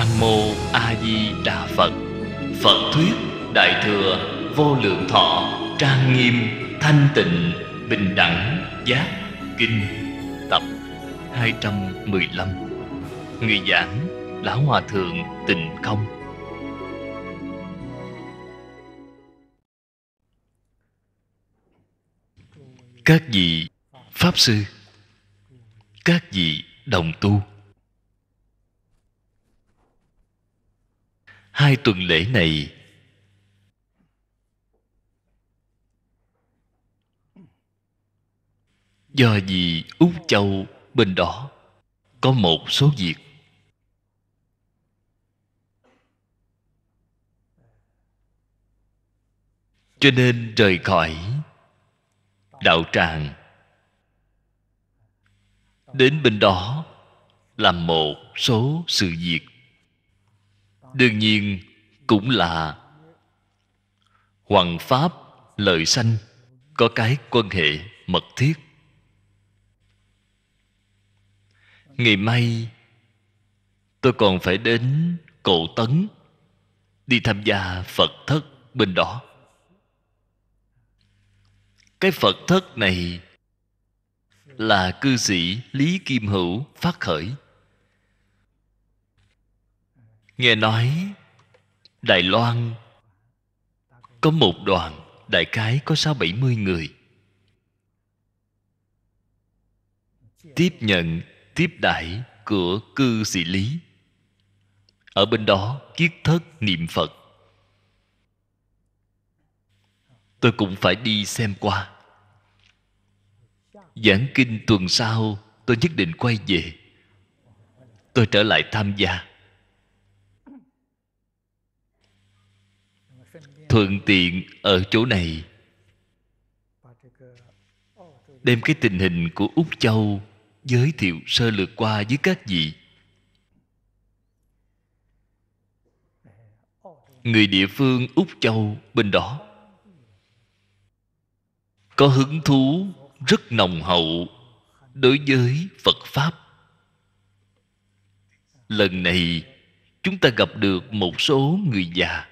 Nam Mô A Di Đà Phật Phật Thuyết Đại Thừa Vô Lượng Thọ Trang Nghiêm Thanh Tịnh Bình Đẳng Giác Kinh Tập 215 Người giảng Lão Hòa Thượng Tịnh Không Các vị Pháp Sư Các vị Đồng Tu hai tuần lễ này do vì úc châu bên đó có một số việc cho nên rời khỏi đạo tràng đến bên đó làm một số sự việc đương nhiên cũng là hoàng pháp lợi sanh có cái quan hệ mật thiết ngày mai tôi còn phải đến cổ tấn đi tham gia phật thất bên đó cái phật thất này là cư sĩ lý kim hữu phát khởi nghe nói đài loan có một đoàn đại cái có sáu bảy mươi người tiếp nhận tiếp đãi của cư sĩ lý ở bên đó kiết thất niệm phật tôi cũng phải đi xem qua giảng kinh tuần sau tôi nhất định quay về tôi trở lại tham gia thuận tiện ở chỗ này đem cái tình hình của úc châu giới thiệu sơ lược qua với các vị người địa phương úc châu bên đó có hứng thú rất nồng hậu đối với phật pháp lần này chúng ta gặp được một số người già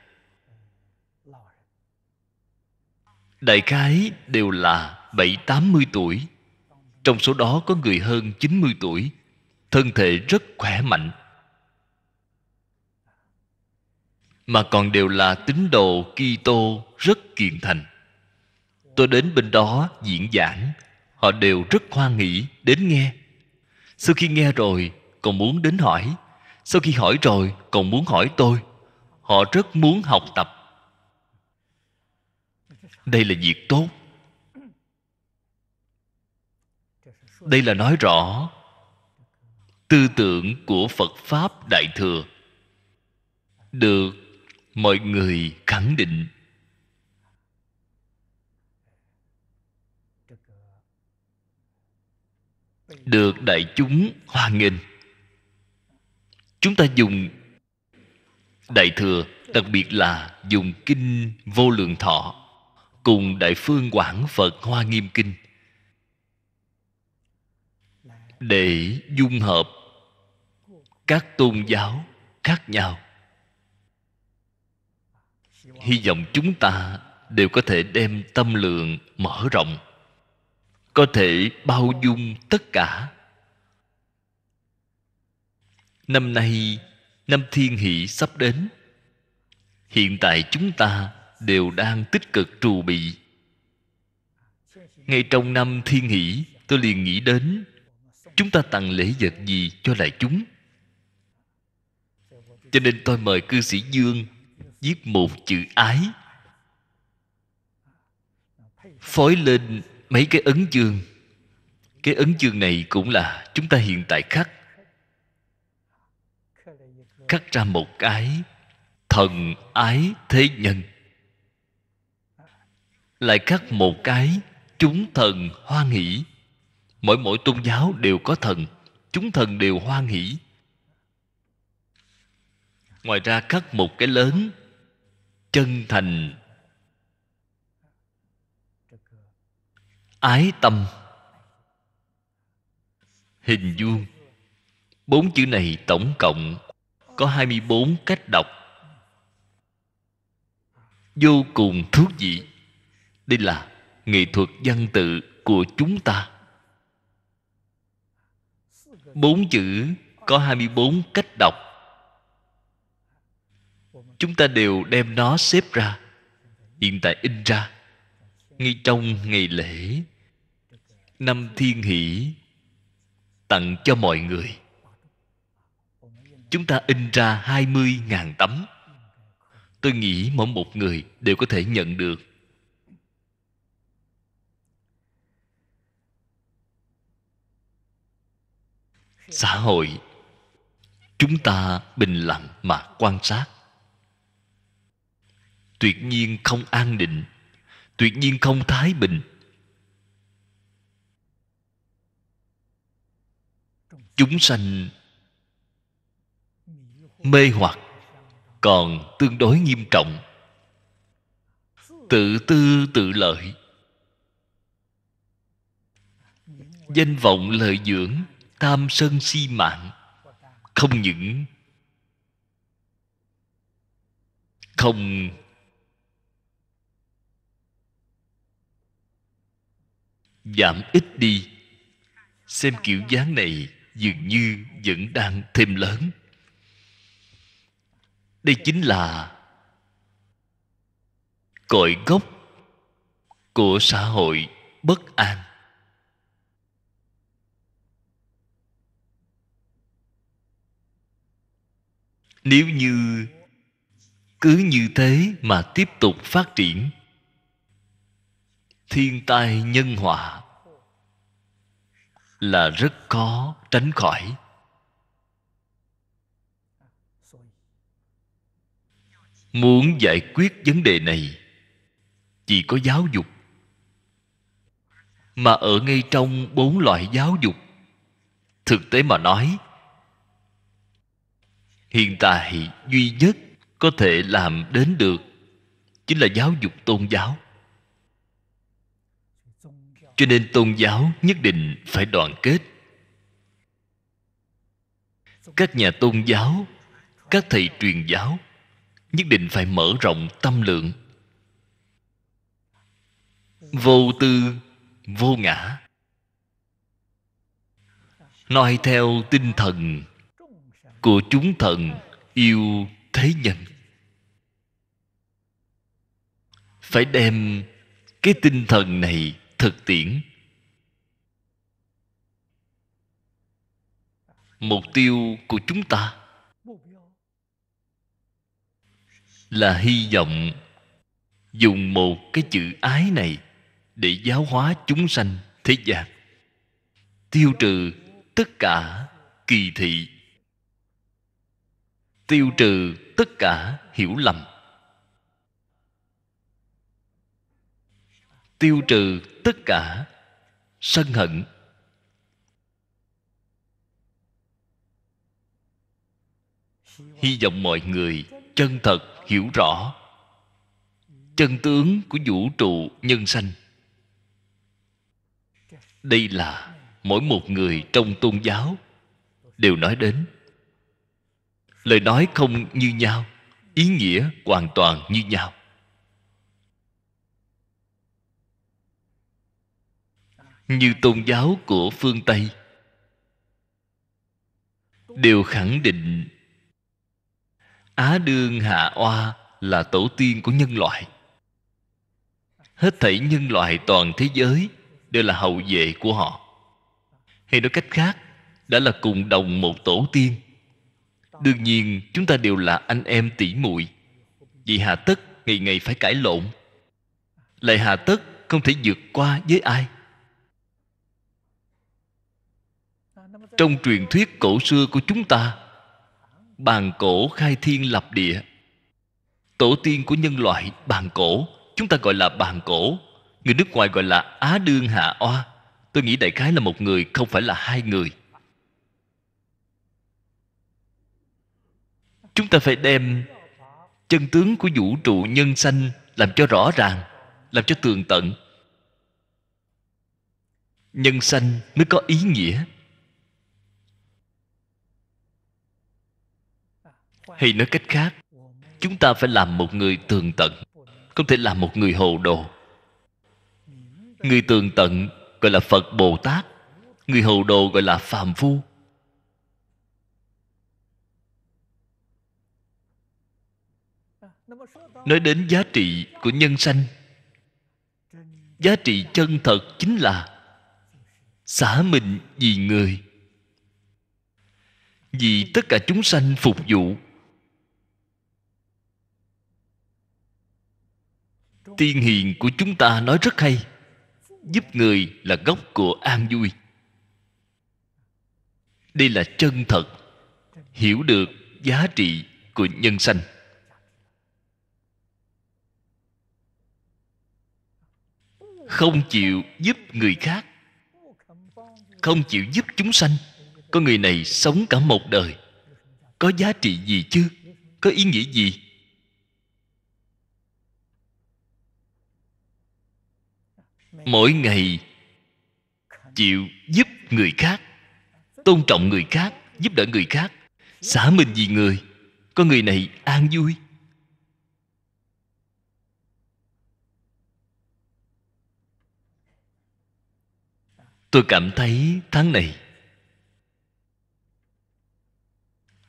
đại khái đều là bảy tám mươi tuổi trong số đó có người hơn 90 tuổi thân thể rất khỏe mạnh mà còn đều là tín đồ Kitô rất kiên thành. Tôi đến bên đó diễn giảng, họ đều rất hoan hỷ đến nghe. Sau khi nghe rồi, còn muốn đến hỏi. Sau khi hỏi rồi, còn muốn hỏi tôi. Họ rất muốn học tập đây là việc tốt đây là nói rõ tư tưởng của phật pháp đại thừa được mọi người khẳng định được đại chúng hoan nghênh chúng ta dùng đại thừa đặc biệt là dùng kinh vô lượng thọ cùng đại phương quảng phật hoa nghiêm kinh để dung hợp các tôn giáo khác nhau hy vọng chúng ta đều có thể đem tâm lượng mở rộng có thể bao dung tất cả năm nay năm thiên hỷ sắp đến hiện tại chúng ta đều đang tích cực trù bị ngay trong năm thiên hỷ tôi liền nghĩ đến chúng ta tặng lễ vật gì cho đại chúng cho nên tôi mời cư sĩ dương viết một chữ ái phối lên mấy cái ấn chương cái ấn chương này cũng là chúng ta hiện tại khắc khắc ra một cái thần ái thế nhân lại cắt một cái chúng thần hoan hỷ mỗi mỗi tôn giáo đều có thần chúng thần đều hoan hỷ ngoài ra cắt một cái lớn chân thành ái tâm hình vuông bốn chữ này tổng cộng có 24 cách đọc vô cùng thú vị đây là nghệ thuật văn tự của chúng ta bốn chữ có 24 cách đọc chúng ta đều đem nó xếp ra hiện tại in ra ngay trong ngày lễ năm thiên hỷ tặng cho mọi người chúng ta in ra 20.000 tấm tôi nghĩ mỗi một người đều có thể nhận được xã hội chúng ta bình lặng mà quan sát tuyệt nhiên không an định tuyệt nhiên không thái bình chúng sanh mê hoặc còn tương đối nghiêm trọng tự tư tự lợi danh vọng lợi dưỡng tam sân si mạng không những không giảm ít đi xem kiểu dáng này dường như vẫn đang thêm lớn đây chính là cội gốc của xã hội bất an nếu như cứ như thế mà tiếp tục phát triển thiên tai nhân họa là rất khó tránh khỏi muốn giải quyết vấn đề này chỉ có giáo dục mà ở ngay trong bốn loại giáo dục thực tế mà nói hiện tại duy nhất có thể làm đến được chính là giáo dục tôn giáo cho nên tôn giáo nhất định phải đoàn kết các nhà tôn giáo các thầy truyền giáo nhất định phải mở rộng tâm lượng vô tư vô ngã nói theo tinh thần của chúng thần yêu thế nhân phải đem cái tinh thần này thực tiễn mục tiêu của chúng ta là hy vọng dùng một cái chữ ái này để giáo hóa chúng sanh thế gian tiêu trừ tất cả kỳ thị tiêu trừ tất cả hiểu lầm tiêu trừ tất cả sân hận hy vọng mọi người chân thật hiểu rõ chân tướng của vũ trụ nhân sanh đây là mỗi một người trong tôn giáo đều nói đến lời nói không như nhau ý nghĩa hoàn toàn như nhau như tôn giáo của phương tây đều khẳng định á đương hạ oa là tổ tiên của nhân loại hết thảy nhân loại toàn thế giới đều là hậu vệ của họ hay nói cách khác đã là cùng đồng một tổ tiên đương nhiên chúng ta đều là anh em tỷ muội vì hà tất ngày ngày phải cãi lộn lại hà tất không thể vượt qua với ai trong truyền thuyết cổ xưa của chúng ta bàn cổ khai thiên lập địa tổ tiên của nhân loại bàn cổ chúng ta gọi là bàn cổ người nước ngoài gọi là á đương hạ oa tôi nghĩ đại khái là một người không phải là hai người chúng ta phải đem chân tướng của vũ trụ nhân sanh làm cho rõ ràng làm cho tường tận nhân sanh mới có ý nghĩa hay nói cách khác chúng ta phải làm một người tường tận không thể làm một người hồ đồ người tường tận gọi là phật bồ tát người hồ đồ gọi là phàm phu nói đến giá trị của nhân sanh giá trị chân thật chính là xả mình vì người vì tất cả chúng sanh phục vụ tiên hiền của chúng ta nói rất hay giúp người là gốc của an vui đây là chân thật hiểu được giá trị của nhân sanh không chịu giúp người khác không chịu giúp chúng sanh có người này sống cả một đời có giá trị gì chứ có ý nghĩa gì mỗi ngày chịu giúp người khác tôn trọng người khác giúp đỡ người khác xả mình vì người có người này an vui tôi cảm thấy tháng này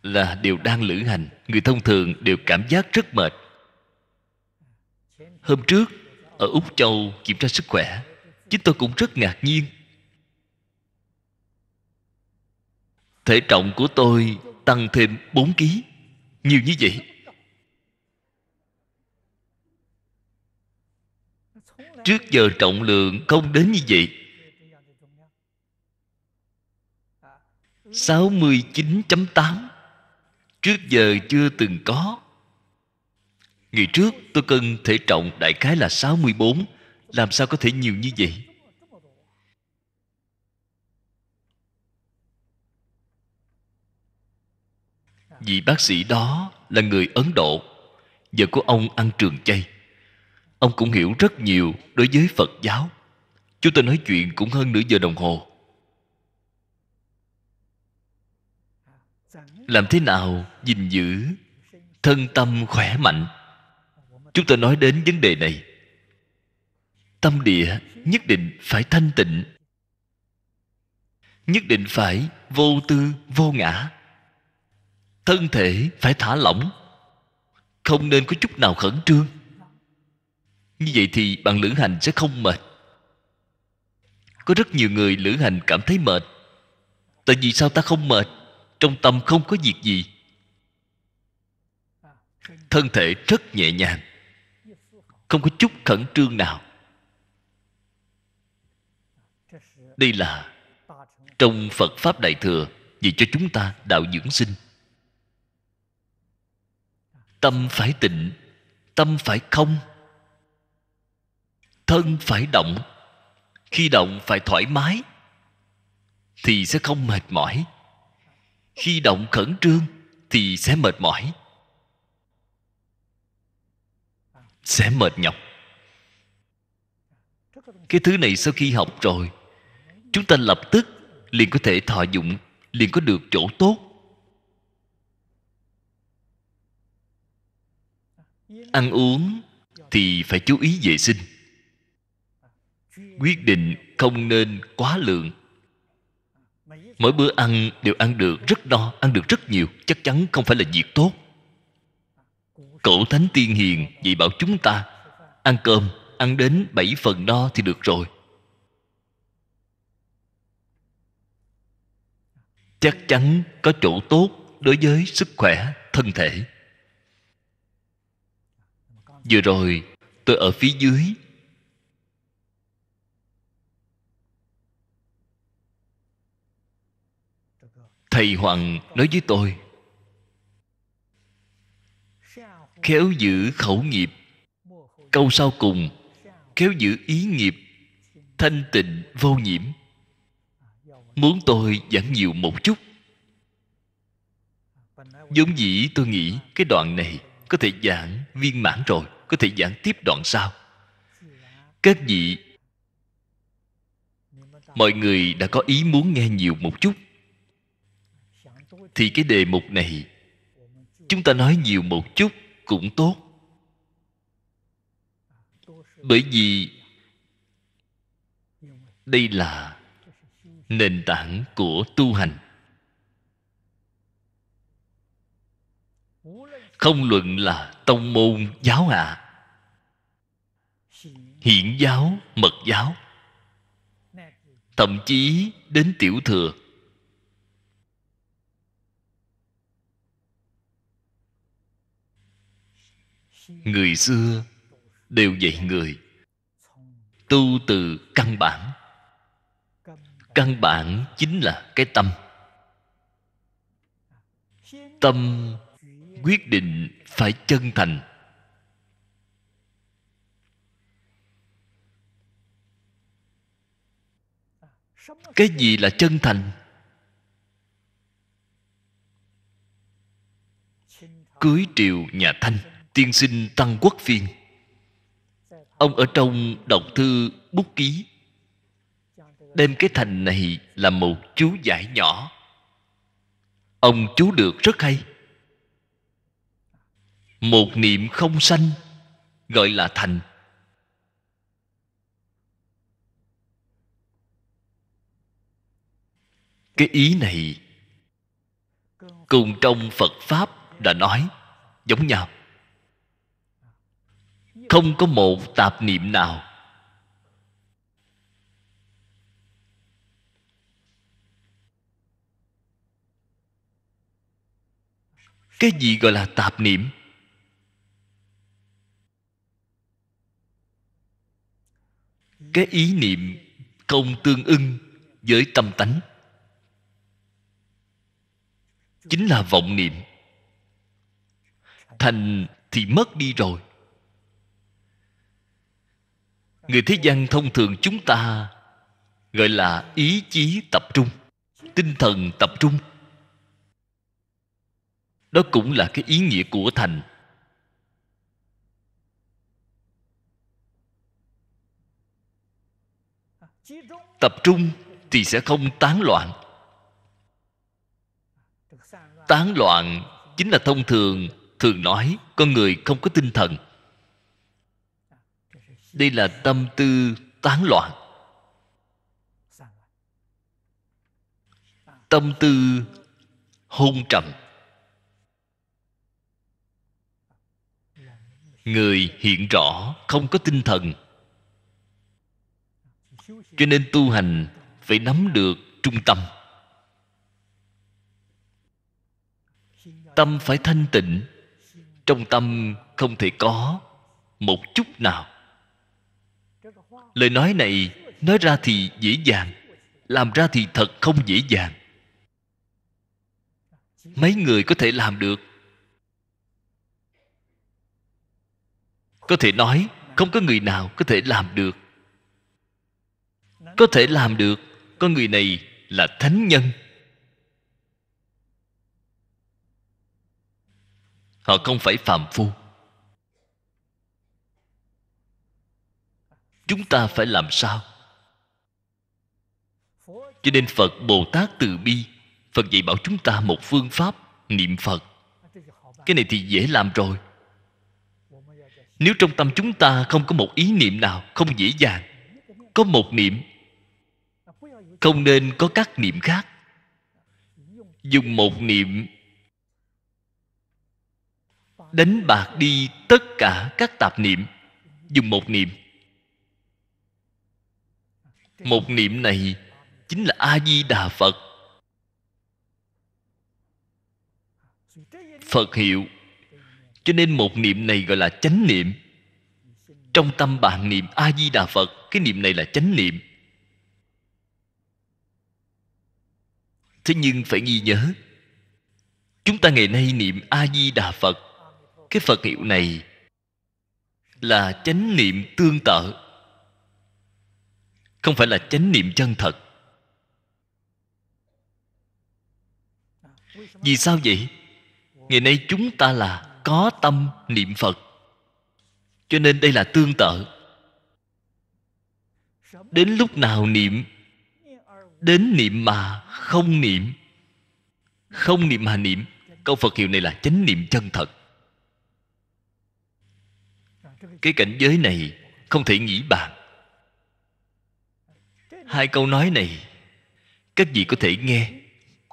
là điều đang lữ hành người thông thường đều cảm giác rất mệt hôm trước ở úc châu kiểm tra sức khỏe chính tôi cũng rất ngạc nhiên thể trọng của tôi tăng thêm 4 kg nhiều như vậy trước giờ trọng lượng không đến như vậy 69.8 Trước giờ chưa từng có Ngày trước tôi cân thể trọng đại khái là 64 Làm sao có thể nhiều như vậy Vị bác sĩ đó là người Ấn Độ Giờ của ông ăn trường chay Ông cũng hiểu rất nhiều đối với Phật giáo Chúng tôi nói chuyện cũng hơn nửa giờ đồng hồ làm thế nào gìn giữ thân tâm khỏe mạnh chúng ta nói đến vấn đề này tâm địa nhất định phải thanh tịnh nhất định phải vô tư vô ngã thân thể phải thả lỏng không nên có chút nào khẩn trương như vậy thì bạn lữ hành sẽ không mệt có rất nhiều người lữ hành cảm thấy mệt tại vì sao ta không mệt trong tâm không có việc gì thân thể rất nhẹ nhàng không có chút khẩn trương nào đây là trong phật pháp đại thừa vì cho chúng ta đạo dưỡng sinh tâm phải tịnh tâm phải không thân phải động khi động phải thoải mái thì sẽ không mệt mỏi khi động khẩn trương thì sẽ mệt mỏi sẽ mệt nhọc cái thứ này sau khi học rồi chúng ta lập tức liền có thể thọ dụng liền có được chỗ tốt ăn uống thì phải chú ý vệ sinh quyết định không nên quá lượng mỗi bữa ăn đều ăn được rất no ăn được rất nhiều chắc chắn không phải là việc tốt cổ thánh tiên hiền dạy bảo chúng ta ăn cơm ăn đến bảy phần no thì được rồi chắc chắn có chỗ tốt đối với sức khỏe thân thể vừa rồi tôi ở phía dưới thầy hoàng nói với tôi khéo giữ khẩu nghiệp câu sau cùng khéo giữ ý nghiệp thanh tịnh vô nhiễm muốn tôi giảng nhiều một chút vốn dĩ tôi nghĩ cái đoạn này có thể giảng viên mãn rồi có thể giảng tiếp đoạn sau các vị mọi người đã có ý muốn nghe nhiều một chút thì cái đề mục này chúng ta nói nhiều một chút cũng tốt bởi vì đây là nền tảng của tu hành không luận là tông môn giáo hạ à, hiển giáo mật giáo thậm chí đến tiểu thừa người xưa đều dạy người tu từ căn bản căn bản chính là cái tâm tâm quyết định phải chân thành cái gì là chân thành cưới triều nhà thanh tiên sinh tăng quốc phiên ông ở trong động thư bút ký đem cái thành này là một chú giải nhỏ ông chú được rất hay một niệm không sanh gọi là thành cái ý này cùng trong phật pháp đã nói giống nhau không có một tạp niệm nào cái gì gọi là tạp niệm cái ý niệm không tương ưng với tâm tánh chính là vọng niệm thành thì mất đi rồi người thế gian thông thường chúng ta gọi là ý chí tập trung tinh thần tập trung đó cũng là cái ý nghĩa của thành tập trung thì sẽ không tán loạn tán loạn chính là thông thường thường nói con người không có tinh thần đây là tâm tư tán loạn tâm tư hôn trầm người hiện rõ không có tinh thần cho nên tu hành phải nắm được trung tâm tâm phải thanh tịnh trong tâm không thể có một chút nào lời nói này nói ra thì dễ dàng làm ra thì thật không dễ dàng mấy người có thể làm được có thể nói không có người nào có thể làm được có thể làm được con người này là thánh nhân họ không phải phàm phu chúng ta phải làm sao cho nên phật bồ tát từ bi phật dạy bảo chúng ta một phương pháp niệm phật cái này thì dễ làm rồi nếu trong tâm chúng ta không có một ý niệm nào không dễ dàng có một niệm không nên có các niệm khác dùng một niệm đánh bạc đi tất cả các tạp niệm dùng một niệm một niệm này chính là a di đà phật phật hiệu cho nên một niệm này gọi là chánh niệm trong tâm bạn niệm a di đà phật cái niệm này là chánh niệm thế nhưng phải ghi nhớ chúng ta ngày nay niệm a di đà phật cái phật hiệu này là chánh niệm tương tự không phải là chánh niệm chân thật vì sao vậy ngày nay chúng ta là có tâm niệm phật cho nên đây là tương tự đến lúc nào niệm đến niệm mà không niệm không niệm mà niệm câu phật hiệu này là chánh niệm chân thật cái cảnh giới này không thể nghĩ bàn Hai câu nói này Các vị có thể nghe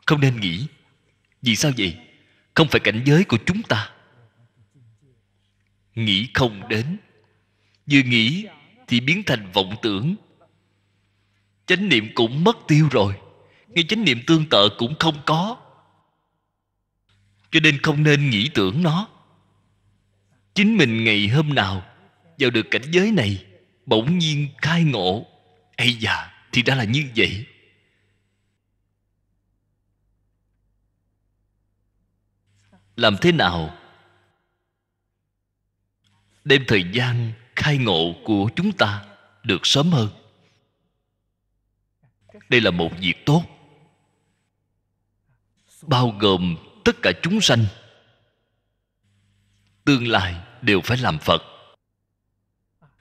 Không nên nghĩ Vì sao vậy? Không phải cảnh giới của chúng ta Nghĩ không đến Vừa nghĩ thì biến thành vọng tưởng Chánh niệm cũng mất tiêu rồi Ngay chánh niệm tương tự cũng không có Cho nên không nên nghĩ tưởng nó Chính mình ngày hôm nào Vào được cảnh giới này Bỗng nhiên khai ngộ Ây da thì đã là như vậy làm thế nào đem thời gian khai ngộ của chúng ta được sớm hơn đây là một việc tốt bao gồm tất cả chúng sanh tương lai đều phải làm phật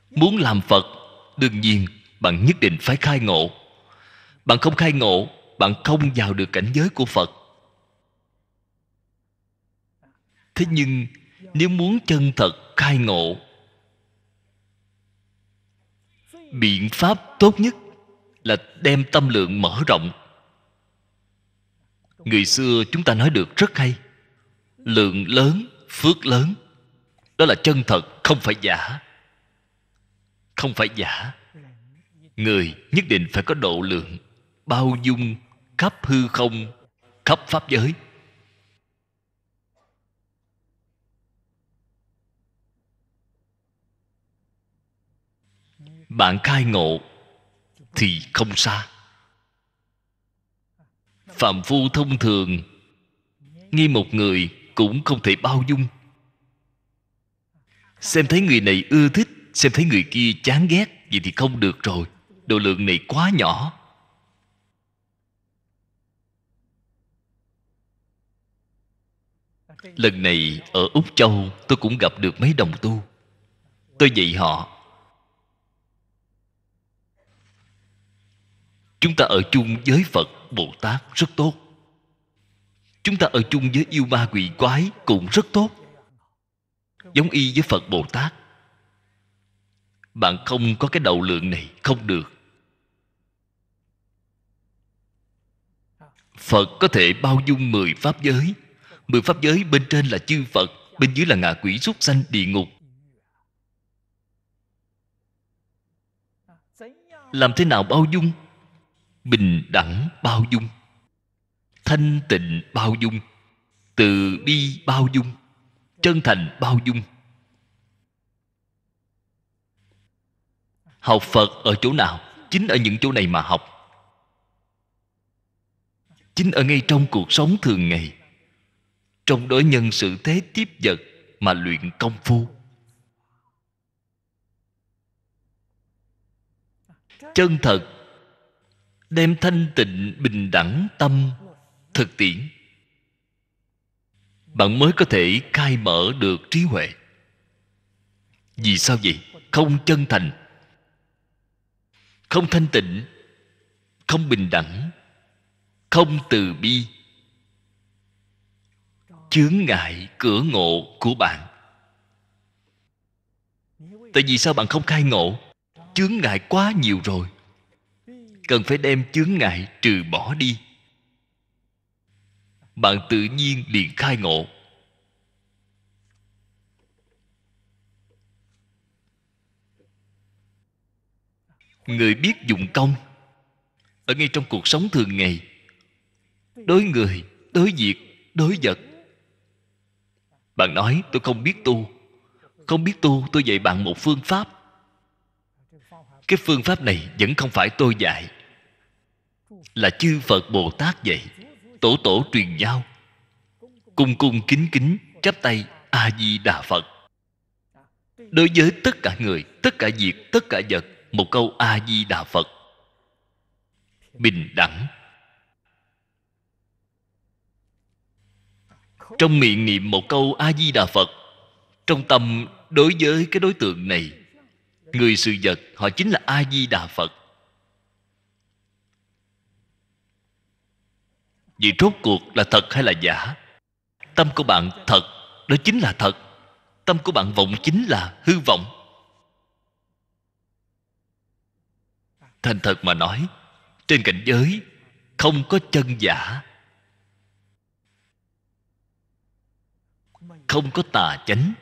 muốn làm phật đương nhiên bạn nhất định phải khai ngộ bạn không khai ngộ bạn không vào được cảnh giới của phật thế nhưng nếu muốn chân thật khai ngộ biện pháp tốt nhất là đem tâm lượng mở rộng người xưa chúng ta nói được rất hay lượng lớn phước lớn đó là chân thật không phải giả không phải giả người nhất định phải có độ lượng bao dung khắp hư không khắp pháp giới bạn khai ngộ thì không xa phạm phu thông thường nghi một người cũng không thể bao dung xem thấy người này ưa thích xem thấy người kia chán ghét vậy thì không được rồi độ lượng này quá nhỏ lần này ở úc châu tôi cũng gặp được mấy đồng tu tôi dạy họ chúng ta ở chung với phật bồ tát rất tốt chúng ta ở chung với yêu ma quỷ quái cũng rất tốt giống y với phật bồ tát bạn không có cái đầu lượng này không được Phật có thể bao dung mười pháp giới Mười pháp giới bên trên là chư Phật Bên dưới là ngạ quỷ súc sanh địa ngục Làm thế nào bao dung Bình đẳng bao dung Thanh tịnh bao dung Từ bi bao dung Chân thành bao dung Học Phật ở chỗ nào Chính ở những chỗ này mà học chính ở ngay trong cuộc sống thường ngày trong đối nhân sự thế tiếp vật mà luyện công phu chân thật đem thanh tịnh bình đẳng tâm thực tiễn bạn mới có thể khai mở được trí huệ vì sao vậy không chân thành không thanh tịnh không bình đẳng không từ bi chướng ngại cửa ngộ của bạn tại vì sao bạn không khai ngộ chướng ngại quá nhiều rồi cần phải đem chướng ngại trừ bỏ đi bạn tự nhiên liền khai ngộ người biết dụng công ở ngay trong cuộc sống thường ngày đối người đối việc đối vật bạn nói tôi không biết tu không biết tu tôi dạy bạn một phương pháp cái phương pháp này vẫn không phải tôi dạy là chư phật bồ tát dạy tổ tổ truyền nhau cung cung kính kính chắp tay a di đà phật đối với tất cả người tất cả việc tất cả vật một câu a di đà phật bình đẳng trong miệng niệm một câu a di đà phật trong tâm đối với cái đối tượng này người sự vật họ chính là a di đà phật vì rốt cuộc là thật hay là giả tâm của bạn thật đó chính là thật tâm của bạn vọng chính là hư vọng thành thật mà nói trên cảnh giới không có chân giả không có tà chánh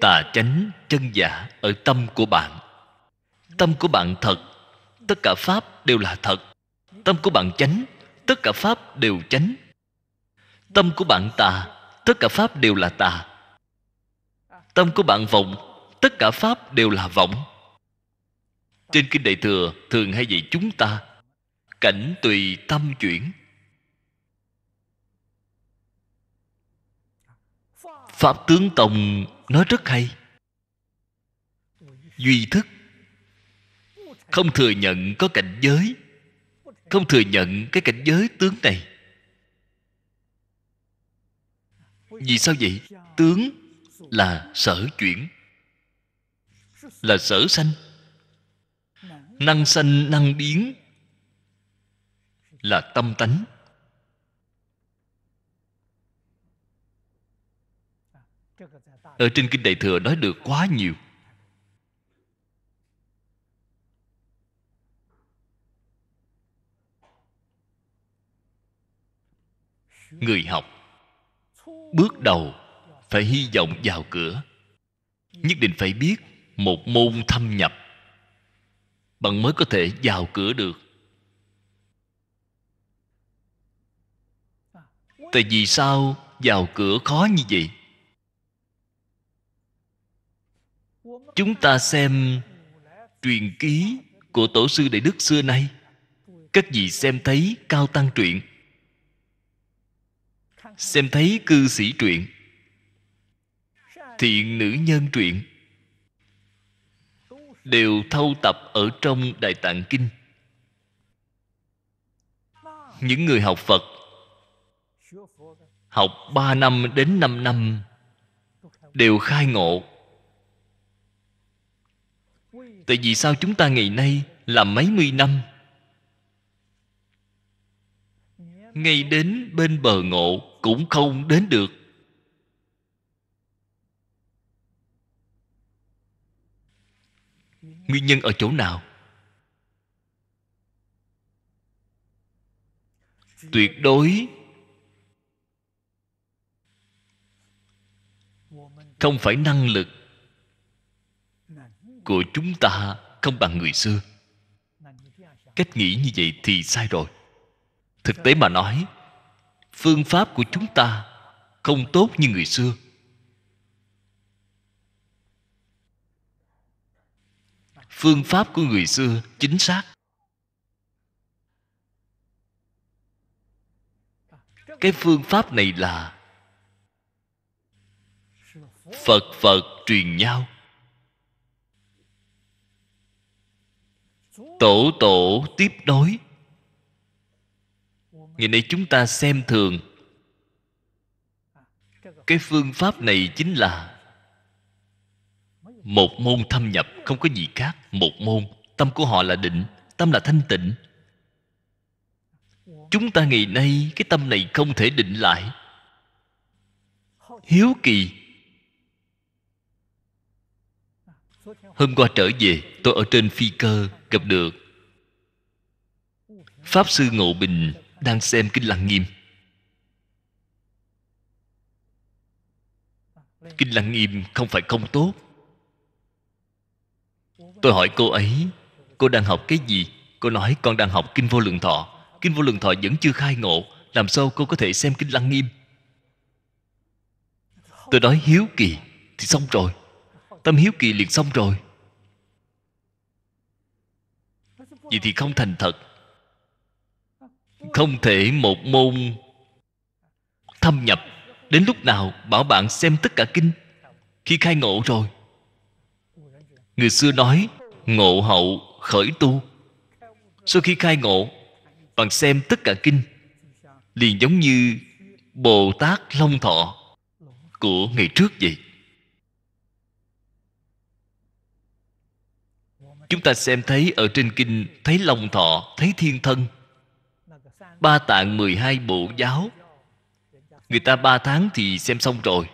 tà chánh chân giả ở tâm của bạn tâm của bạn thật tất cả pháp đều là thật tâm của bạn chánh tất cả pháp đều chánh tâm của bạn tà tất cả pháp đều là tà tâm của bạn vọng tất cả pháp đều là vọng trên kinh đại thừa thường hay dạy chúng ta cảnh tùy tâm chuyển pháp tướng tông nói rất hay duy thức không thừa nhận có cảnh giới không thừa nhận cái cảnh giới tướng này vì sao vậy tướng là sở chuyển là sở sanh năng sanh năng biến là tâm tánh ở trên kinh đại thừa nói được quá nhiều người học bước đầu phải hy vọng vào cửa nhất định phải biết một môn thâm nhập bạn mới có thể vào cửa được tại vì sao vào cửa khó như vậy chúng ta xem truyền ký của tổ sư đại đức xưa nay các vị xem thấy cao tăng truyện xem thấy cư sĩ truyện thiện nữ nhân truyện đều thâu tập ở trong đại tạng kinh những người học phật học ba năm đến năm năm đều khai ngộ tại vì sao chúng ta ngày nay là mấy mươi năm ngay đến bên bờ ngộ cũng không đến được nguyên nhân ở chỗ nào tuyệt đối không phải năng lực của chúng ta không bằng người xưa cách nghĩ như vậy thì sai rồi thực tế mà nói phương pháp của chúng ta không tốt như người xưa phương pháp của người xưa chính xác cái phương pháp này là phật phật truyền nhau tổ tổ tiếp đối ngày nay chúng ta xem thường cái phương pháp này chính là một môn thâm nhập không có gì khác một môn tâm của họ là định tâm là thanh tịnh chúng ta ngày nay cái tâm này không thể định lại hiếu kỳ hôm qua trở về tôi ở trên phi cơ gặp được pháp sư ngộ bình đang xem kinh lăng nghiêm kinh lăng nghiêm không phải không tốt tôi hỏi cô ấy cô đang học cái gì cô nói con đang học kinh vô lượng thọ kinh vô lượng thọ vẫn chưa khai ngộ làm sao cô có thể xem kinh lăng nghiêm tôi nói hiếu kỳ thì xong rồi tâm hiếu kỳ liền xong rồi vậy thì không thành thật không thể một môn thâm nhập đến lúc nào bảo bạn xem tất cả kinh khi khai ngộ rồi người xưa nói ngộ hậu khởi tu sau khi khai ngộ bạn xem tất cả kinh liền giống như bồ tát long thọ của ngày trước vậy chúng ta xem thấy ở trên kinh thấy long thọ thấy thiên thân ba tạng mười hai bộ giáo người ta ba tháng thì xem xong rồi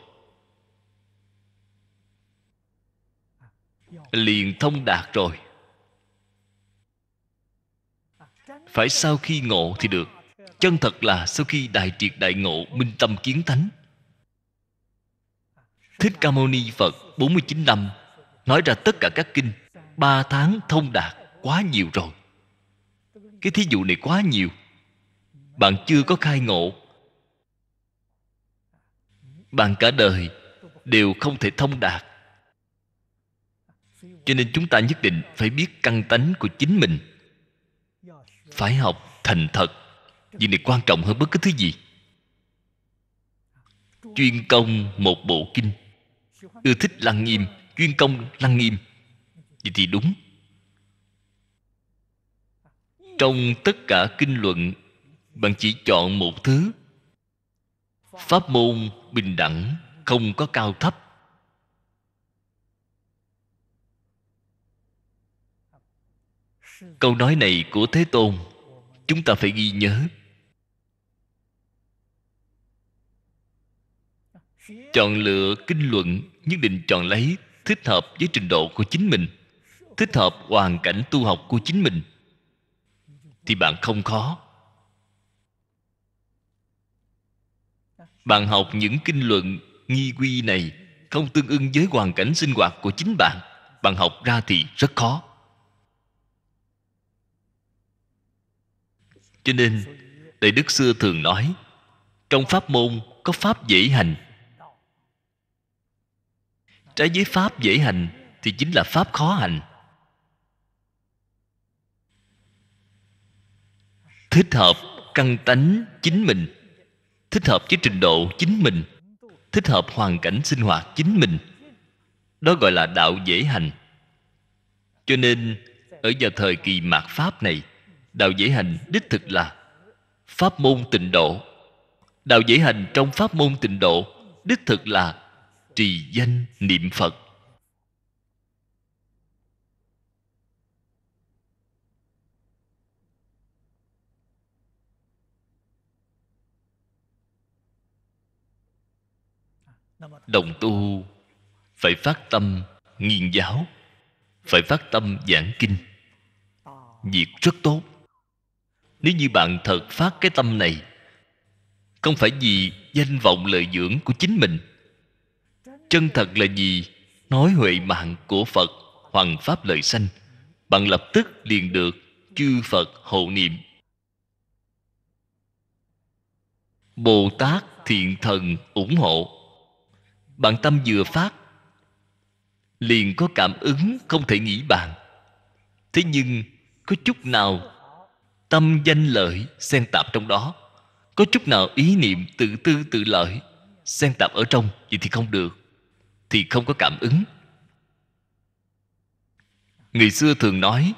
liền thông đạt rồi phải sau khi ngộ thì được chân thật là sau khi đại triệt đại ngộ minh tâm kiến tánh thích ca mâu ni phật 49 năm nói ra tất cả các kinh ba tháng thông đạt quá nhiều rồi cái thí dụ này quá nhiều bạn chưa có khai ngộ bạn cả đời đều không thể thông đạt cho nên chúng ta nhất định phải biết căn tánh của chính mình phải học thành thật việc này quan trọng hơn bất cứ thứ gì chuyên công một bộ kinh ưa thích lăng nghiêm chuyên công lăng nghiêm vậy thì đúng trong tất cả kinh luận bạn chỉ chọn một thứ pháp môn bình đẳng không có cao thấp câu nói này của thế tôn chúng ta phải ghi nhớ chọn lựa kinh luận nhất định chọn lấy thích hợp với trình độ của chính mình thích hợp hoàn cảnh tu học của chính mình thì bạn không khó bạn học những kinh luận nghi quy này không tương ưng với hoàn cảnh sinh hoạt của chính bạn bạn học ra thì rất khó cho nên đại đức xưa thường nói trong pháp môn có pháp dễ hành trái với pháp dễ hành thì chính là pháp khó hành thích hợp căn tánh chính mình thích hợp với trình độ chính mình thích hợp hoàn cảnh sinh hoạt chính mình đó gọi là đạo dễ hành cho nên ở vào thời kỳ mạt pháp này đạo dễ hành đích thực là pháp môn tịnh độ đạo dễ hành trong pháp môn tịnh độ đích thực là trì danh niệm phật đồng tu phải phát tâm nghiên giáo phải phát tâm giảng kinh việc rất tốt nếu như bạn thật phát cái tâm này không phải vì danh vọng lợi dưỡng của chính mình chân thật là gì nói huệ mạng của phật hoàng pháp lợi sanh bạn lập tức liền được chư phật hộ niệm bồ tát thiện thần ủng hộ bạn tâm vừa phát Liền có cảm ứng không thể nghĩ bàn Thế nhưng có chút nào tâm danh lợi xen tạp trong đó Có chút nào ý niệm tự tư tự lợi xen tạp ở trong Vậy thì không được Thì không có cảm ứng Người xưa thường nói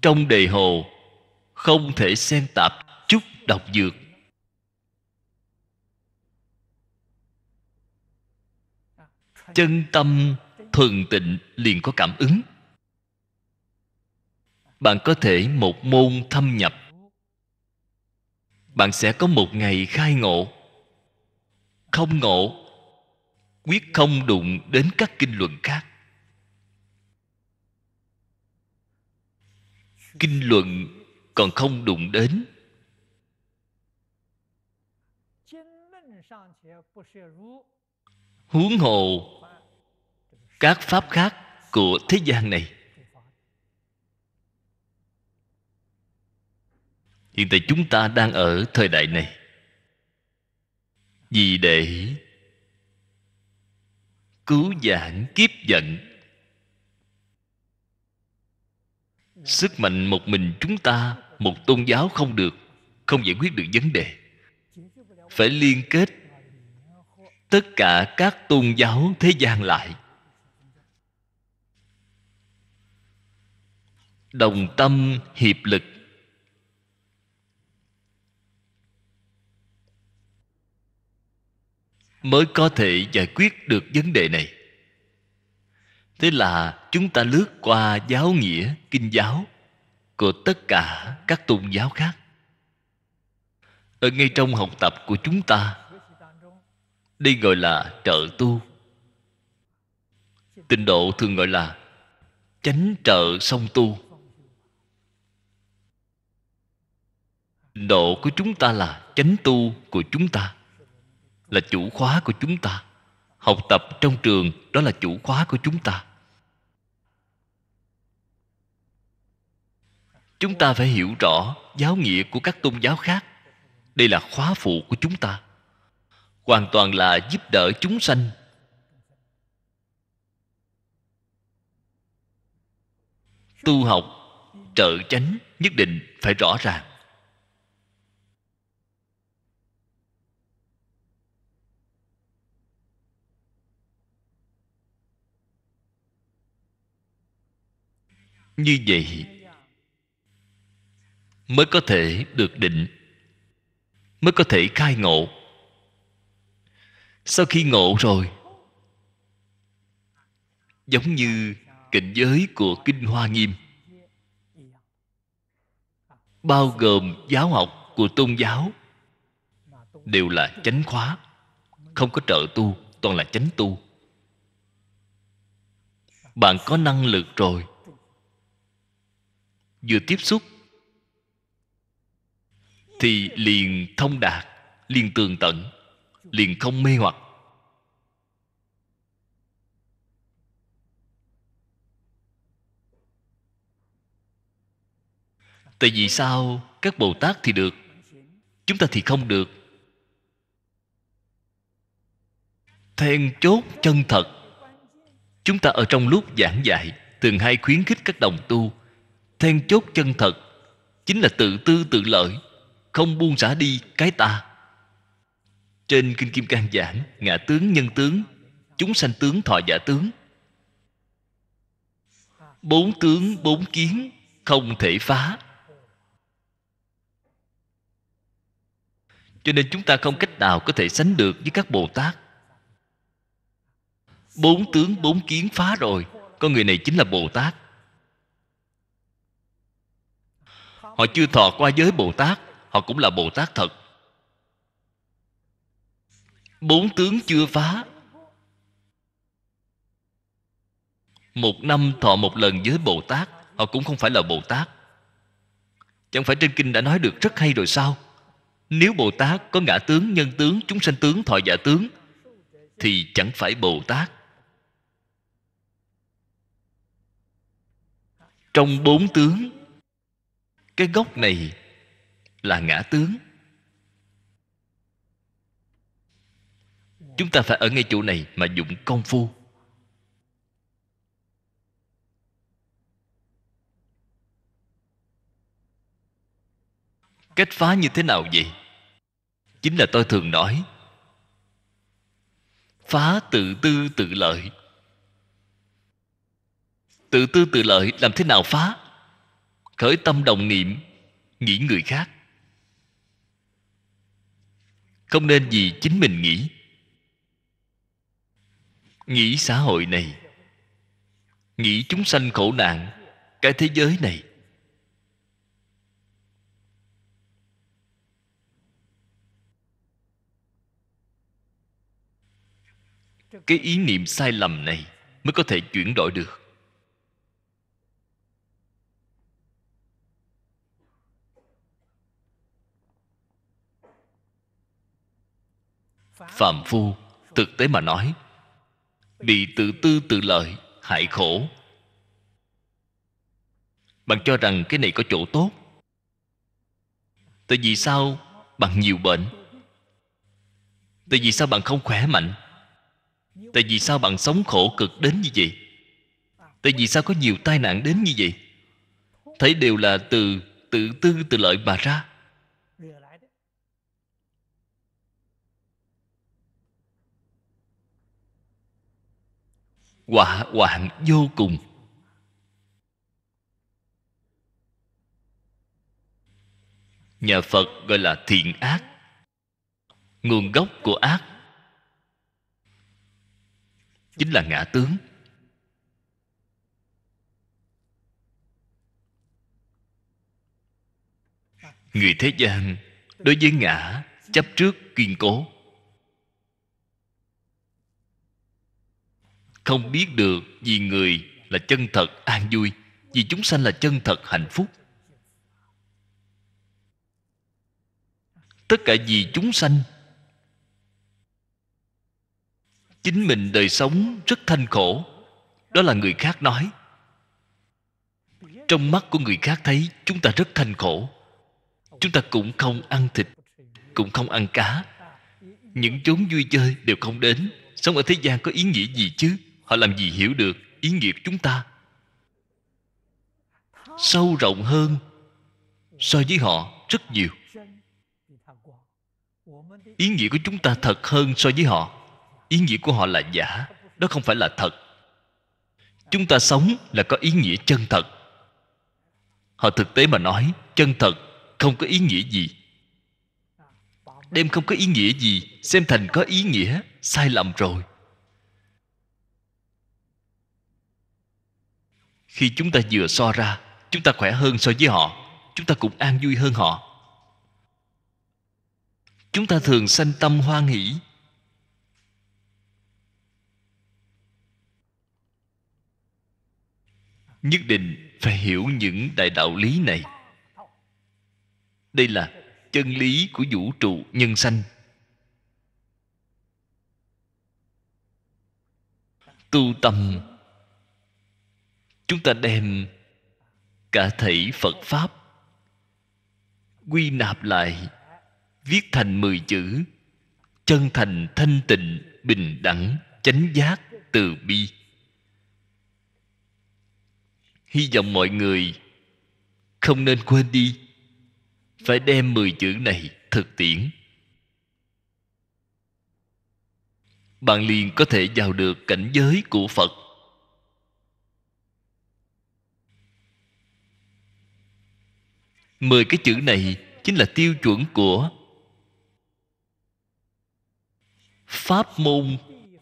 Trong đề hồ Không thể xen tạp chút độc dược chân tâm thuần tịnh liền có cảm ứng bạn có thể một môn thâm nhập bạn sẽ có một ngày khai ngộ không ngộ quyết không đụng đến các kinh luận khác kinh luận còn không đụng đến huống hồ các pháp khác của thế gian này hiện tại chúng ta đang ở thời đại này vì để cứu giảng kiếp giận sức mạnh một mình chúng ta một tôn giáo không được không giải quyết được vấn đề phải liên kết tất cả các tôn giáo thế gian lại đồng tâm hiệp lực mới có thể giải quyết được vấn đề này thế là chúng ta lướt qua giáo nghĩa kinh giáo của tất cả các tôn giáo khác ở ngay trong học tập của chúng ta đây gọi là trợ tu tịnh độ thường gọi là chánh trợ song tu độ của chúng ta là chánh tu của chúng ta là chủ khóa của chúng ta học tập trong trường đó là chủ khóa của chúng ta chúng ta phải hiểu rõ giáo nghĩa của các tôn giáo khác đây là khóa phụ của chúng ta hoàn toàn là giúp đỡ chúng sanh tu học trợ chánh nhất định phải rõ ràng như vậy mới có thể được định mới có thể khai ngộ sau khi ngộ rồi giống như cảnh giới của kinh hoa nghiêm bao gồm giáo học của tôn giáo đều là chánh khóa không có trợ tu toàn là chánh tu bạn có năng lực rồi vừa tiếp xúc thì liền thông đạt liền tường tận liền không mê hoặc tại vì sao các bồ tát thì được chúng ta thì không được then chốt chân thật chúng ta ở trong lúc giảng dạy thường hay khuyến khích các đồng tu then chốt chân thật chính là tự tư tự lợi không buông xả đi cái ta trên kinh kim cang giảng ngã tướng nhân tướng chúng sanh tướng thọ giả tướng bốn tướng bốn kiến không thể phá cho nên chúng ta không cách nào có thể sánh được với các bồ tát bốn tướng bốn kiến phá rồi con người này chính là bồ tát họ chưa thọ qua giới bồ tát họ cũng là bồ tát thật bốn tướng chưa phá một năm thọ một lần với bồ tát họ cũng không phải là bồ tát chẳng phải trên kinh đã nói được rất hay rồi sao nếu bồ tát có ngã tướng nhân tướng chúng sanh tướng thọ giả tướng thì chẳng phải bồ tát trong bốn tướng cái gốc này là ngã tướng chúng ta phải ở ngay chỗ này mà dụng công phu cách phá như thế nào vậy chính là tôi thường nói phá tự tư tự lợi tự tư tự lợi làm thế nào phá khởi tâm đồng niệm nghĩ người khác không nên vì chính mình nghĩ nghĩ xã hội này nghĩ chúng sanh khổ nạn cái thế giới này cái ý niệm sai lầm này mới có thể chuyển đổi được phàm phu thực tế mà nói bị tự tư tự lợi hại khổ bạn cho rằng cái này có chỗ tốt tại vì sao bạn nhiều bệnh tại vì sao bạn không khỏe mạnh tại vì sao bạn sống khổ cực đến như vậy tại vì sao có nhiều tai nạn đến như vậy thấy đều là từ tự tư tự lợi mà ra quả hoạn vô cùng nhà phật gọi là thiện ác nguồn gốc của ác chính là ngã tướng người thế gian đối với ngã chấp trước kiên cố không biết được vì người là chân thật an vui vì chúng sanh là chân thật hạnh phúc tất cả vì chúng sanh chính mình đời sống rất thanh khổ đó là người khác nói trong mắt của người khác thấy chúng ta rất thanh khổ chúng ta cũng không ăn thịt cũng không ăn cá những chốn vui chơi đều không đến sống ở thế gian có ý nghĩa gì chứ họ làm gì hiểu được ý nghĩa của chúng ta sâu rộng hơn so với họ rất nhiều ý nghĩa của chúng ta thật hơn so với họ ý nghĩa của họ là giả đó không phải là thật chúng ta sống là có ý nghĩa chân thật họ thực tế mà nói chân thật không có ý nghĩa gì đem không có ý nghĩa gì xem thành có ý nghĩa sai lầm rồi khi chúng ta vừa so ra chúng ta khỏe hơn so với họ chúng ta cũng an vui hơn họ chúng ta thường sanh tâm hoan hỷ nhất định phải hiểu những đại đạo lý này đây là chân lý của vũ trụ nhân sanh tu tâm chúng ta đem cả thể phật pháp quy nạp lại viết thành mười chữ chân thành thanh tịnh bình đẳng chánh giác từ bi hy vọng mọi người không nên quên đi phải đem mười chữ này thực tiễn bạn liền có thể vào được cảnh giới của phật mười cái chữ này chính là tiêu chuẩn của pháp môn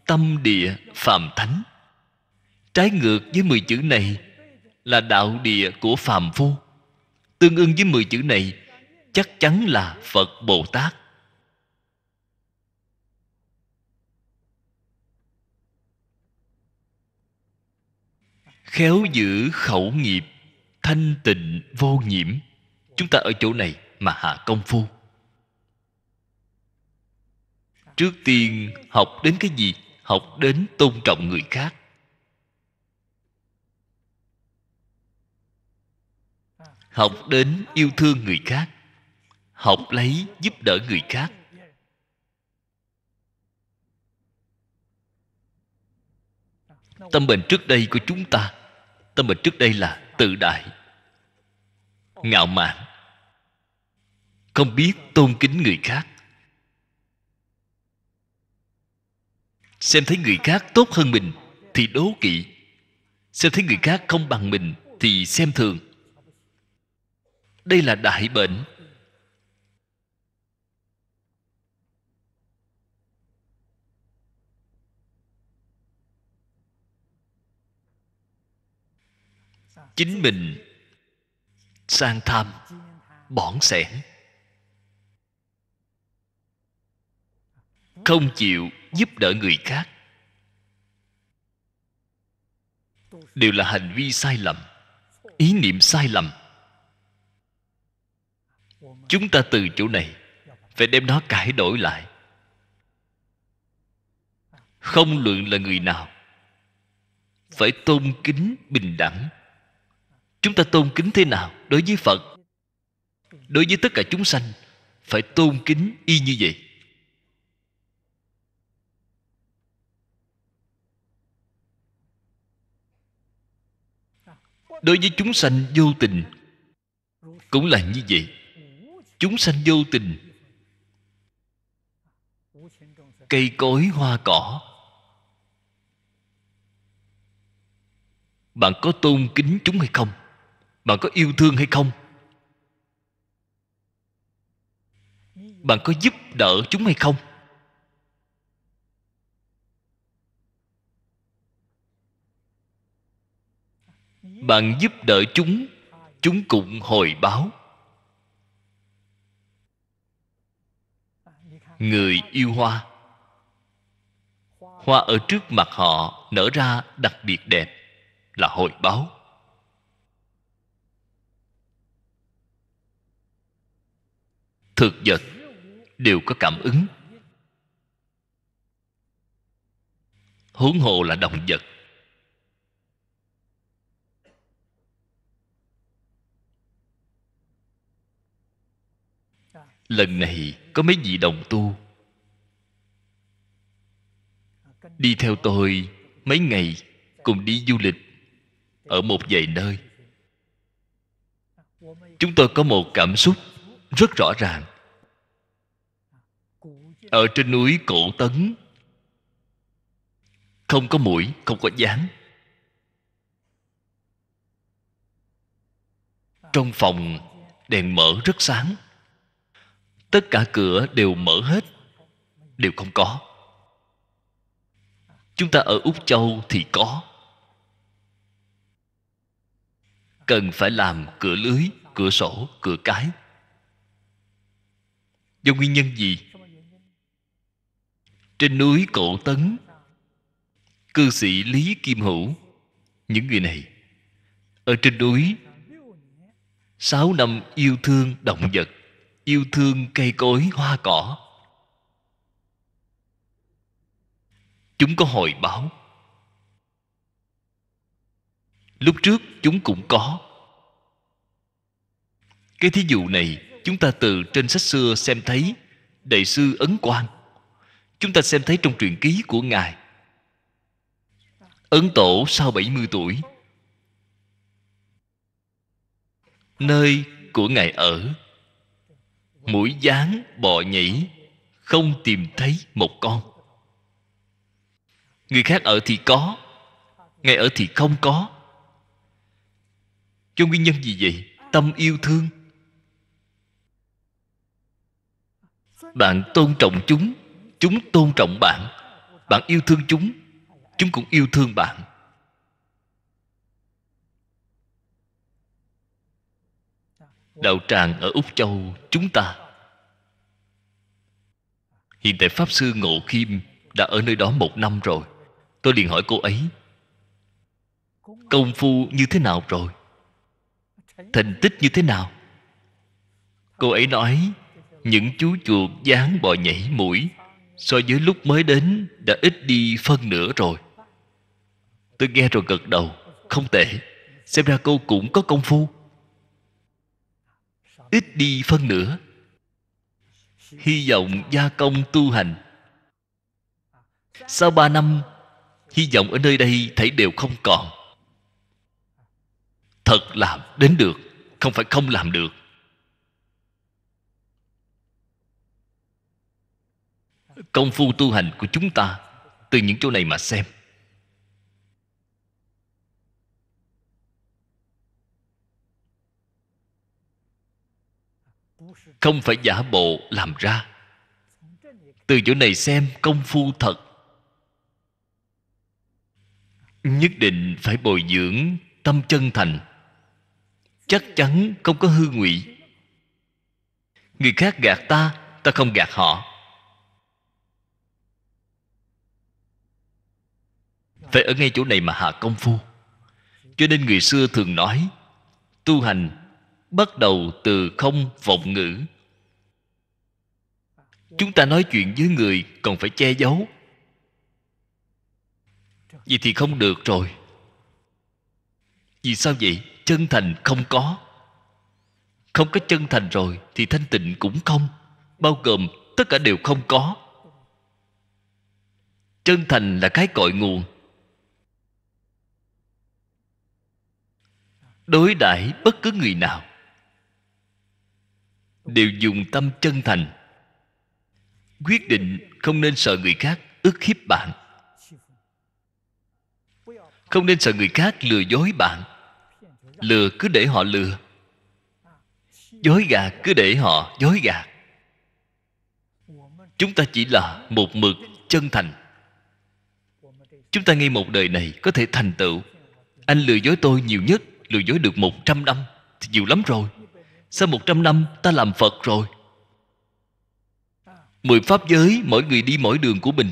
tâm địa phàm thánh trái ngược với mười chữ này là đạo địa của phàm phu tương ứng với mười chữ này chắc chắn là phật bồ tát khéo giữ khẩu nghiệp thanh tịnh vô nhiễm chúng ta ở chỗ này mà hạ công phu trước tiên học đến cái gì học đến tôn trọng người khác học đến yêu thương người khác học lấy giúp đỡ người khác tâm bệnh trước đây của chúng ta tâm bệnh trước đây là tự đại ngạo mạn không biết tôn kính người khác xem thấy người khác tốt hơn mình thì đố kỵ xem thấy người khác không bằng mình thì xem thường đây là đại bệnh chính mình sang tham bỏng sẻn không chịu giúp đỡ người khác đều là hành vi sai lầm ý niệm sai lầm chúng ta từ chỗ này phải đem nó cải đổi lại không luận là người nào phải tôn kính bình đẳng chúng ta tôn kính thế nào đối với phật đối với tất cả chúng sanh phải tôn kính y như vậy đối với chúng sanh vô tình cũng là như vậy chúng sanh vô tình cây cối hoa cỏ bạn có tôn kính chúng hay không bạn có yêu thương hay không bạn có giúp đỡ chúng hay không bạn giúp đỡ chúng chúng cũng hồi báo người yêu hoa hoa ở trước mặt họ nở ra đặc biệt đẹp là hồi báo thực vật đều có cảm ứng huống hồ là động vật lần này có mấy vị đồng tu đi theo tôi mấy ngày cùng đi du lịch ở một vài nơi chúng tôi có một cảm xúc rất rõ ràng ở trên núi cổ tấn không có mũi không có dáng trong phòng đèn mở rất sáng tất cả cửa đều mở hết đều không có chúng ta ở úc châu thì có cần phải làm cửa lưới cửa sổ cửa cái do nguyên nhân gì trên núi cổ tấn cư sĩ lý kim hữu những người này ở trên núi sáu năm yêu thương động vật yêu thương cây cối hoa cỏ chúng có hồi báo lúc trước chúng cũng có cái thí dụ này chúng ta từ trên sách xưa xem thấy đại sư ấn quan chúng ta xem thấy trong truyền ký của ngài ấn tổ sau 70 tuổi nơi của ngài ở mũi dán bò nhảy không tìm thấy một con người khác ở thì có ngài ở thì không có cho nguyên nhân gì vậy tâm yêu thương bạn tôn trọng chúng chúng tôn trọng bạn bạn yêu thương chúng chúng cũng yêu thương bạn đạo tràng ở úc châu chúng ta hiện tại pháp sư ngộ khiêm đã ở nơi đó một năm rồi tôi liền hỏi cô ấy công phu như thế nào rồi thành tích như thế nào cô ấy nói những chú chuột dán bò nhảy mũi so với lúc mới đến đã ít đi phân nửa rồi tôi nghe rồi gật đầu không tệ xem ra cô cũng có công phu ít đi phân nữa. hy vọng gia công tu hành sau ba năm hy vọng ở nơi đây thấy đều không còn thật làm đến được không phải không làm được công phu tu hành của chúng ta từ những chỗ này mà xem không phải giả bộ làm ra từ chỗ này xem công phu thật nhất định phải bồi dưỡng tâm chân thành chắc chắn không có hư ngụy người khác gạt ta ta không gạt họ phải ở ngay chỗ này mà hạ công phu cho nên người xưa thường nói tu hành bắt đầu từ không vọng ngữ chúng ta nói chuyện với người còn phải che giấu vậy thì không được rồi vì sao vậy chân thành không có không có chân thành rồi thì thanh tịnh cũng không bao gồm tất cả đều không có chân thành là cái cội nguồn đối đãi bất cứ người nào đều dùng tâm chân thành quyết định không nên sợ người khác ức hiếp bạn không nên sợ người khác lừa dối bạn lừa cứ để họ lừa dối gạt cứ để họ dối gạt chúng ta chỉ là một mực chân thành chúng ta ngay một đời này có thể thành tựu anh lừa dối tôi nhiều nhất lừa dối được một trăm năm thì nhiều lắm rồi sau 100 năm ta làm Phật rồi Mười pháp giới mỗi người đi mỗi đường của mình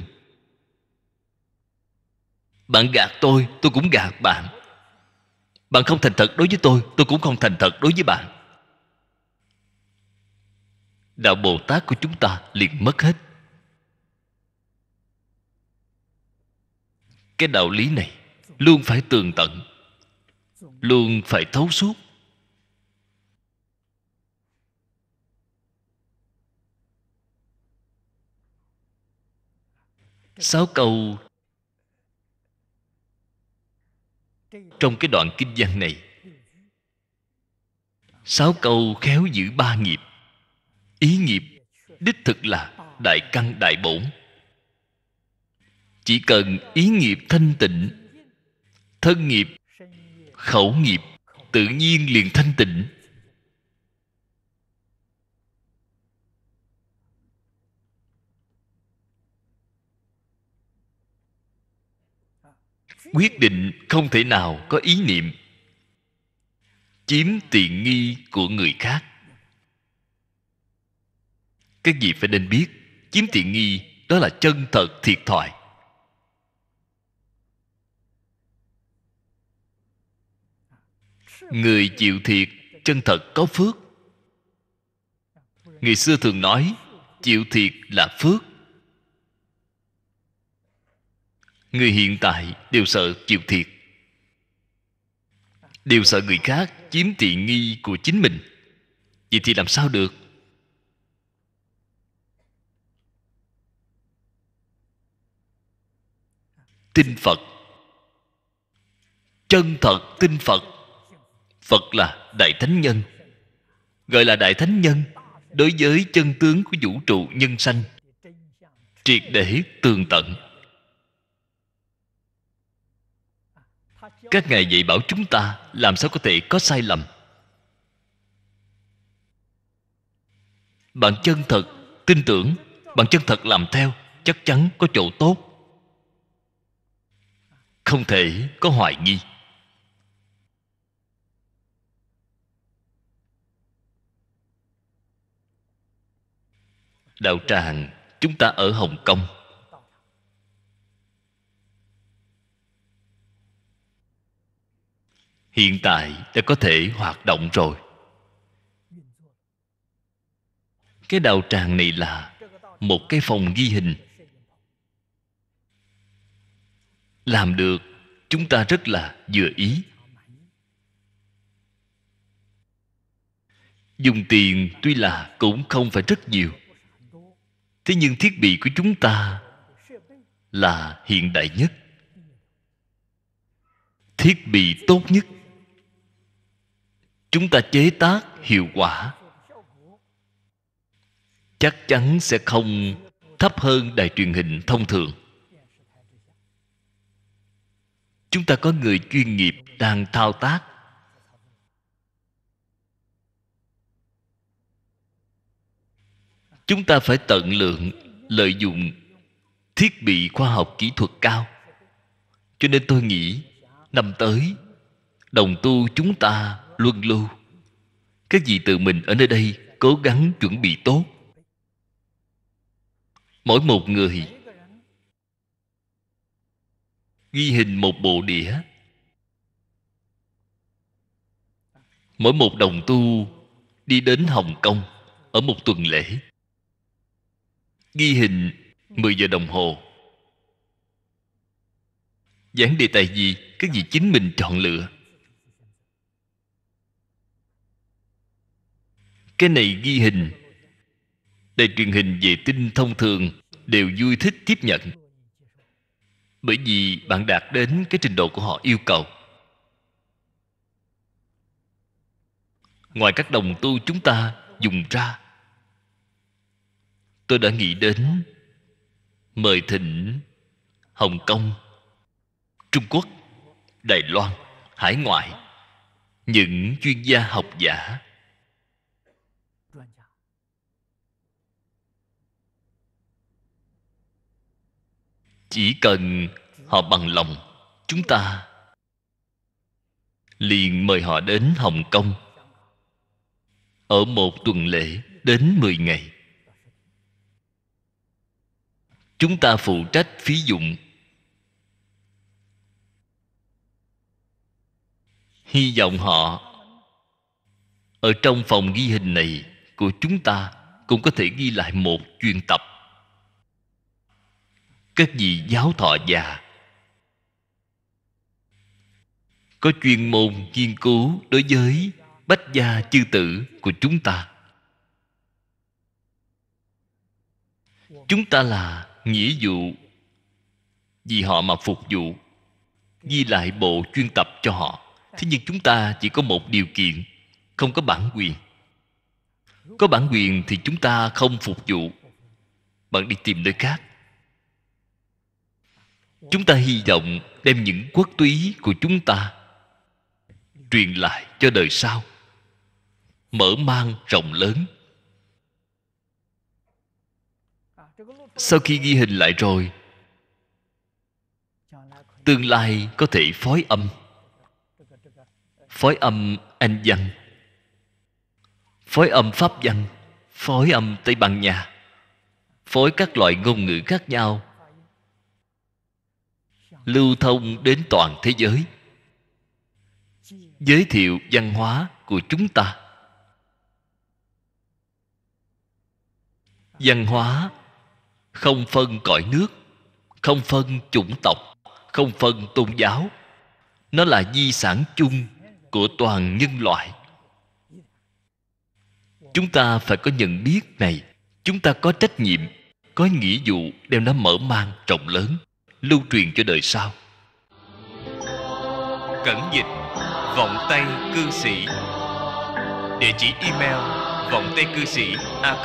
Bạn gạt tôi, tôi cũng gạt bạn Bạn không thành thật đối với tôi Tôi cũng không thành thật đối với bạn Đạo Bồ Tát của chúng ta liền mất hết Cái đạo lý này Luôn phải tường tận Luôn phải thấu suốt sáu câu trong cái đoạn kinh văn này sáu câu khéo giữ ba nghiệp ý nghiệp đích thực là đại căn đại bổn chỉ cần ý nghiệp thanh tịnh thân nghiệp khẩu nghiệp tự nhiên liền thanh tịnh quyết định không thể nào có ý niệm chiếm tiện nghi của người khác các vị phải nên biết chiếm tiện nghi đó là chân thật thiệt thòi người chịu thiệt chân thật có phước người xưa thường nói chịu thiệt là phước người hiện tại đều sợ chịu thiệt đều sợ người khác chiếm tiện nghi của chính mình vậy thì làm sao được tin phật chân thật tin phật phật là đại thánh nhân gọi là đại thánh nhân đối với chân tướng của vũ trụ nhân sanh triệt để tường tận các ngài dạy bảo chúng ta làm sao có thể có sai lầm bạn chân thật tin tưởng bạn chân thật làm theo chắc chắn có chỗ tốt không thể có hoài nghi đạo tràng chúng ta ở hồng kông hiện tại đã có thể hoạt động rồi cái đạo tràng này là một cái phòng ghi hình làm được chúng ta rất là vừa ý dùng tiền tuy là cũng không phải rất nhiều thế nhưng thiết bị của chúng ta là hiện đại nhất thiết bị tốt nhất chúng ta chế tác hiệu quả chắc chắn sẽ không thấp hơn đài truyền hình thông thường chúng ta có người chuyên nghiệp đang thao tác chúng ta phải tận lượng lợi dụng thiết bị khoa học kỹ thuật cao cho nên tôi nghĩ năm tới đồng tu chúng ta luân lưu các vị tự mình ở nơi đây cố gắng chuẩn bị tốt mỗi một người ghi hình một bộ đĩa mỗi một đồng tu đi đến hồng kông ở một tuần lễ ghi hình 10 giờ đồng hồ giảng đề tài gì các vị chính mình chọn lựa cái này ghi hình đài truyền hình vệ tinh thông thường đều vui thích tiếp nhận bởi vì bạn đạt đến cái trình độ của họ yêu cầu ngoài các đồng tu chúng ta dùng ra tôi đã nghĩ đến mời thịnh hồng kông trung quốc đài loan hải ngoại những chuyên gia học giả chỉ cần họ bằng lòng chúng ta liền mời họ đến hồng kông ở một tuần lễ đến 10 ngày chúng ta phụ trách phí dụng hy vọng họ ở trong phòng ghi hình này của chúng ta cũng có thể ghi lại một chuyên tập các vị giáo thọ già có chuyên môn nghiên cứu đối với bách gia chư tử của chúng ta chúng ta là nghĩa vụ vì họ mà phục vụ ghi lại bộ chuyên tập cho họ thế nhưng chúng ta chỉ có một điều kiện không có bản quyền có bản quyền thì chúng ta không phục vụ bạn đi tìm nơi khác chúng ta hy vọng đem những quốc túy của chúng ta truyền lại cho đời sau mở mang rộng lớn sau khi ghi hình lại rồi tương lai có thể phối âm phối âm anh văn phối âm pháp văn phối âm tây ban nha phối các loại ngôn ngữ khác nhau lưu thông đến toàn thế giới giới thiệu văn hóa của chúng ta văn hóa không phân cõi nước không phân chủng tộc không phân tôn giáo nó là di sản chung của toàn nhân loại chúng ta phải có nhận biết này chúng ta có trách nhiệm có nghĩa vụ đem nó mở mang rộng lớn lưu truyền cho đời sau cẩn dịch vọng tay cư sĩ địa chỉ email vọng tay cư sĩ a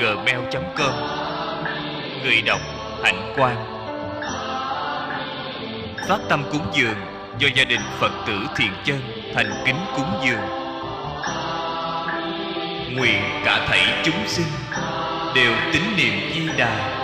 gmail com người đọc hạnh quan. phát tâm cúng dường do gia đình phật tử thiện chân thành kính cúng dường nguyện cả thảy chúng sinh đều tín niệm di đà